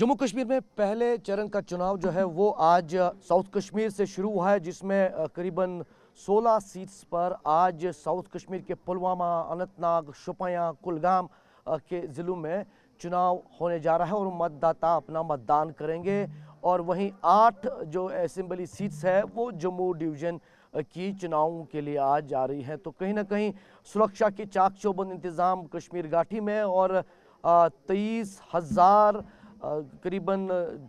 جموں کشمیر میں پہلے چرن کا چناؤ جو ہے وہ آج ساؤتھ کشمیر سے شروع ہوا ہے جس میں قریباً سولہ سیٹس پر آج ساؤتھ کشمیر کے پلوامہ اننت ناگ شپیاں کلگام کے ضلعوں میں چناؤ ہونے جا رہا ہے اور متداتا اپنا متدان کریں گے اور وہیں آٹھ جو اسمبلی سیٹس ہے وہ جموں ڈیویژن کی چناؤں کے لیے آج جا رہی ہیں تو کہیں نہ کہیں سرکشا کی چاک چوبند انتظام کشمیر گاٹھی میں اور تئیس ہزار قریباً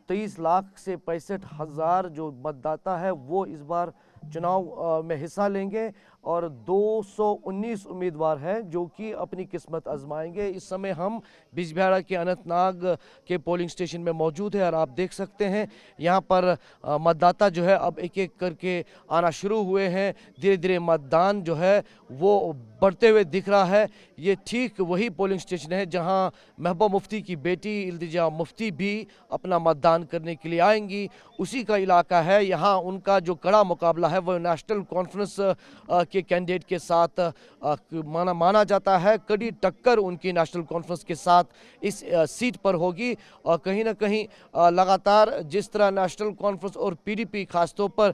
تیئیس لاکھ سے پینسٹھ ہزار جو متداتا ہے وہ اس بار چناؤ میں حصہ لیں گے اور دو سو انیس امیدوار ہیں جو کہ اپنی قسمت آزمائیں گے اس سمے ہم بیج بہاڑہ کے اننت ناگ کے پولنگ سٹیشن میں موجود ہے اور آپ دیکھ سکتے ہیں یہاں پر متداتا جو ہے اب ایک ایک کر کے آنا شروع ہوئے ہیں دھیرے دھیرے متدان جو ہے وہ بڑھتے ہوئے دکھ رہا ہے یہ ٹھیک وہی پولنگ سٹیشن ہے جہاں محبوب مفتی کی بیٹی التجا مفتی بھی اپنا متدان کرنے کے لیے آئیں گی اسی کا علاقہ ہے یہاں ان کا جو کڑا مقابلہ ہے وہ نیشنل کانفرنس کے کینڈیڈیٹ کے ساتھ مانا جاتا ہے کڑی ٹکر ان کی نیشنل کانفرنس کے ساتھ اس سیٹ پر ہوگی اور کہیں نہ کہیں لگاتار جس طرح نیشنل کانفرنس اور پی ڈی پی خاص طور پر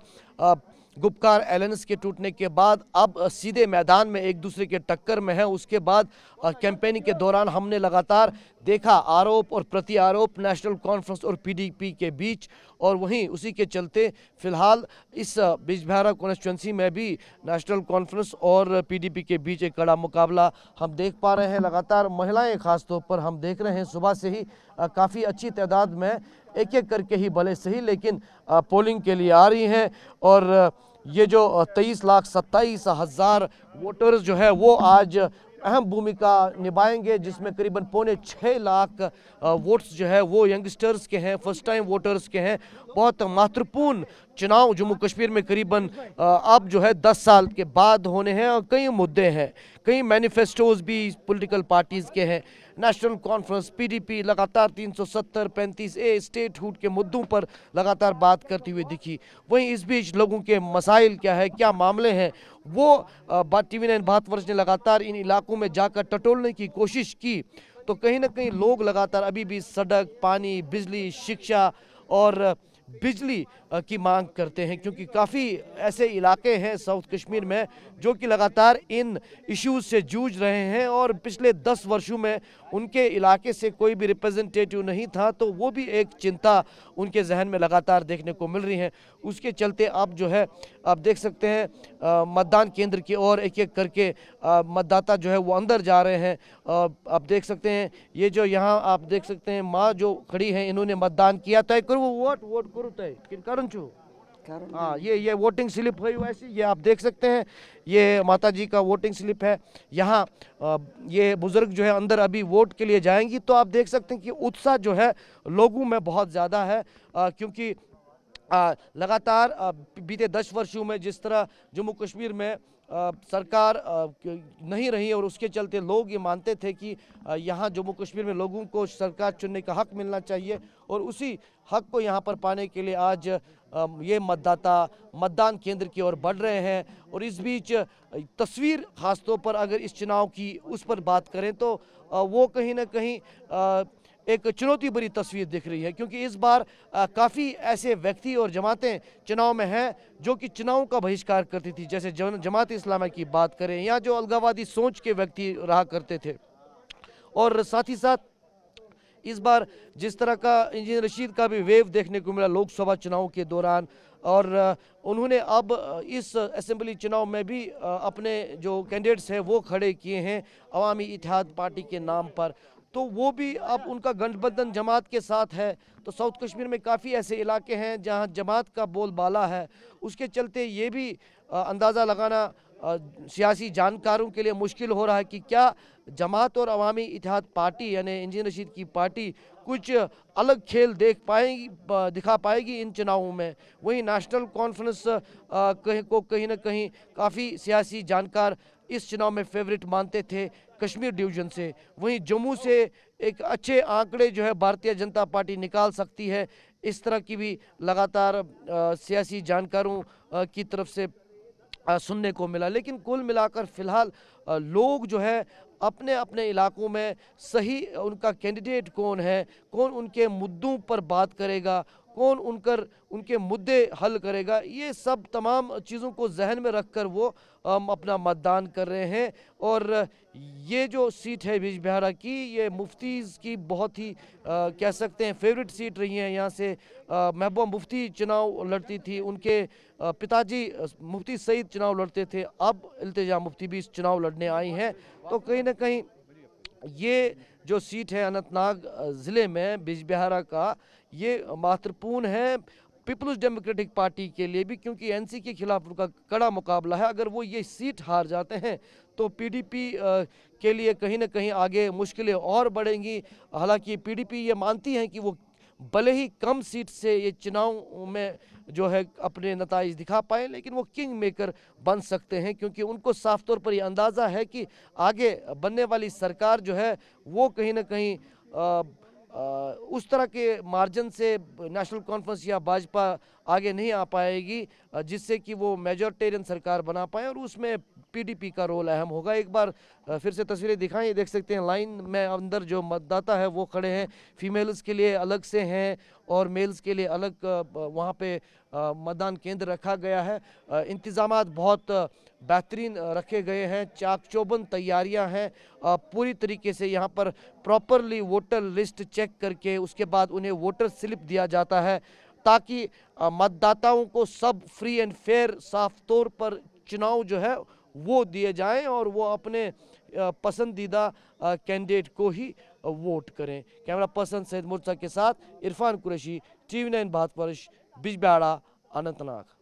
گپکار ایلنس کے ٹوٹنے کے بعد اب سیدھے میدان میں ایک دوسرے کے ٹکر میں ہیں اس کے بعد کیمپیننگ کے دوران ہم نے لگاتار دیکھا آروپ اور پرتی آروپ نیشنل کانفرنس اور پی ڈی پی کے بیچ اور وہیں اسی کے چلتے فی الحال اس بیج بہارا کانسٹیچوئنسی میں بھی نیشنل کانفرنس اور پی ڈی پی کے بیچ ایک کڑا مقابلہ ہم دیکھ پا رہے ہیں لگاتار مہلائیں خاص طور پر ہم دیکھ رہے ہیں صبح سے ہی کافی اچھی تعداد میں ایک ایک کر کے ہی بھلے سے ہی لیکن پولنگ کے لیے آ رہی ہیں اور یہ جو تیئیس لاکھ ستائیس ہزار ووٹرز جو ہے وہ آج اہم کا نبھائیں گے جس میں قریباً پونے چھ لاکھ ووٹس جو ہے وہ ینگسٹرز کے ہیں فرس ٹائم ووٹرز کے ہیں بہت محترپون چناؤ جموں کشمیر میں قریباً اب جو ہے دس سال کے بعد ہونے ہیں اور کئی مدعے ہیں کئی مینیفیسٹوز بھی پولیٹیکل پارٹیز کے ہیں National Conference P D P لگاتار تین سو ستر پینتیس اے اسٹیٹ ہوڈ کے مدوں پر لگاتار بات کرتی ہوئے دکھی وہیں اس بیچ لوگوں کے مسائل کیا ہے کیا معاملے ہیں وہ T V nine Bharat Varsh نے لگاتار ان علاقوں میں جا کر ٹٹولنے کی کوشش کی تو کہیں نہ کہیں لوگ لگاتار ابھی بھی سڑک پانی بجلی شکشا اور بجلی کی مانگ کرتے ہیں کیونکہ کافی ایسے علاقے ہیں ساؤتھ کشمیر میں جو کہ لگاتار ان ایشوز سے جوج رہے ہیں اور پچھلے دس ورشوں میں ان کے علاقے سے کوئی بھی ریپیزنٹیٹیو نہیں تھا تو وہ بھی ایک چنتا ان کے ذہن میں لگاتار دیکھنے کو مل رہی ہیں اس کے چلتے آپ جو ہے آپ دیکھ سکتے ہیں متدان کیندر کی اور ایک ایک کر کے متداتا جو ہے وہ اندر جا رہے ہیں آپ دیکھ سکتے ہیں یہ جو یہاں آپ دیکھ سکتے ہیں ماں جو کھڑی ہیں انہوں نے متدان کیا طے کرو ووٹ ووٹ کرو کن کرن ہاں یہ یہ ووٹنگ سلپ ہوئی ویسی یہ آپ دیکھ سکتے ہیں یہ ماتا جی کا ووٹنگ سلپ ہے یہاں یہ بزرگ جو ہے اندر ابھی ووٹ کے لیے جائیں گی تو آپ دیکھ سکتے ہیں کہ اتساہ جو ہے لوگوں میں بہت زیادہ ہے کیونکہ لگاتار بیتے دس ورشوں میں جس طرح جموں کشمیر میں سرکار نہیں رہی اور اس کے چلتے لوگ یہ مانتے تھے کہ یہاں جموں کشمیر میں لوگوں کو سرکار چننے کا حق ملنا چاہیے اور اسی حق کو یہاں پر پانے کے لیے آج یہ متدادا متدان کیندر کی اور بڑھ رہے ہیں اور اس بیچ تصویر خاص طور پر اگر اس چناؤ کی اس پر بات کریں تو وہ کہیں نہ کہیں ایک چنوتی بری تصویر دکھ رہی ہے کیونکہ اس بار کافی ایسے ویکتی اور جماعتیں چناؤ میں ہیں جو کہ چناؤں کا بہشکار کرتی تھی جیسے جماعت اسلامہ کی بات کریں یا جو الگاوادی سوچ کے ویکتی رہا کرتے تھے اور ساتھ ہی ساتھ اس بار جس طرح کا انجین رشید کا بھی ویو دیکھنے کو ملا لوک سبھا چناؤ کے دوران اور انہوں نے اب اس اسمبلی چناؤ میں بھی اپنے جو کینڈیڈیٹس ہیں وہ کھڑے کیے ہیں عوامی اتحاد پارٹی کے نام پر تو وہ بھی اب ان کا گنڈ بدن جماعت کے ساتھ ہے تو ساؤتھ کشمیر میں کافی ایسے علاقے ہیں جہاں جماعت کا بول بالا ہے اس کے چلتے یہ بھی اندازہ لگانا سیاسی جانکاروں کے لیے مشکل ہو رہا ہے کہ کیا جماعت اور عوامی اتحاد پارٹی یعنی انجین رشید کی پارٹی کچھ الگ کھیل دیکھ پائیں گی دکھا پائے گی ان چناؤں میں وہیں نیشنل کانفرنس کو کہیں نہ کہیں کافی سیاسی جانکار اس چناؤ میں فیورٹ مانتے تھے کشمیر ڈویژن سے وہیں جموں سے ایک اچھے آنکڑے جو ہے بھارتیہ جنتا پارٹی نکال سکتی ہے اس طرح کی بھی لگاتار سیاسی جانکاروں کی طرف سے سننے کو ملا لیکن کل ملا کر فی الحال لوگ جو ہے اپنے اپنے علاقوں میں صحیح ان کا کینڈیڈیٹ کون ہے کون ان کے مدوں پر بات کرے گا کون ان کر ان کے مدے حل کرے گا یہ سب تمام چیزوں کو ذہن میں رکھ کر وہ اپنا مددان کر رہے ہیں اور یہ جو سیٹ ہے بیج بہارا کی یہ مفتیز کی بہت ہی کہہ سکتے ہیں فیوریٹ سیٹ رہی ہیں یہاں سے محبوبہ مفتی چناؤ لڑتی تھی ان کے پتا جی مفتی سعید چناؤ لڑتے تھے اب التجا مفتی بھی چناؤ لڑنے آئی ہیں تو کہیں نہ کہیں یہ جو سیٹ ہے اننت ناگ ضلعے میں بیج بہارا کا یہ مہترپورن ہے پیپلز ڈیموکریٹک پارٹی کے لیے بھی کیونکہ این سی کے خلاف ان کا کڑا مقابلہ ہے اگر وہ یہ سیٹ ہار جاتے ہیں تو پی ڈی پی کے لیے کہیں نہ کہیں آگے مشکلیں اور بڑھیں گی حالانکہ پی ڈی پی یہ مانتی ہیں کہ وہ بھلے ہی کم سیٹ سے یہ چناؤ میں جو ہے اپنے نتائج دکھا پائے لیکن وہ کنگ میکر بن سکتے ہیں کیونکہ ان کو صاف طور پر یہ اندازہ ہے کہ آگے بننے والی سرکار جو ہے وہ کہیں نہ کہیں اس طرح کے مارجن سے نیشنل کانفرنس یا باجپا آگے نہیں آ پائے گی جس سے کہ وہ میجورٹیرین سرکار بنا پائیں اور اس میں پی ڈی پی کا رول اہم ہوگا ایک بار پھر سے تصویریں دکھائیں دیکھ سکتے ہیں لائن میں اندر جو متداتا ہے وہ کھڑے ہیں فیمیلز کے لیے الگ سے ہیں اور میلز کے لیے الگ وہاں پہ مدان کیندر رکھا گیا ہے انتظامات بہت بہترین رکھے گئے ہیں چاک چوبن تیاریاں ہیں پوری طریقے سے یہاں پر پراپرلی ووٹر لسٹ چیک کر کے اس کے بعد انہیں ووٹر سلپ دیا جاتا ہے تاکہ متداتاؤں کو سب فری اینڈ فیئر صاف طور پر چناؤ جو ہے وہ دیے جائیں اور وہ اپنے پسندیدہ کینڈیڈیٹ کو ہی ووٹ کریں کیمرہ پرسن سید مرسا کے ساتھ Irfan Qureshi T V nine Bharat Varsh Bijbehara Anant ناگ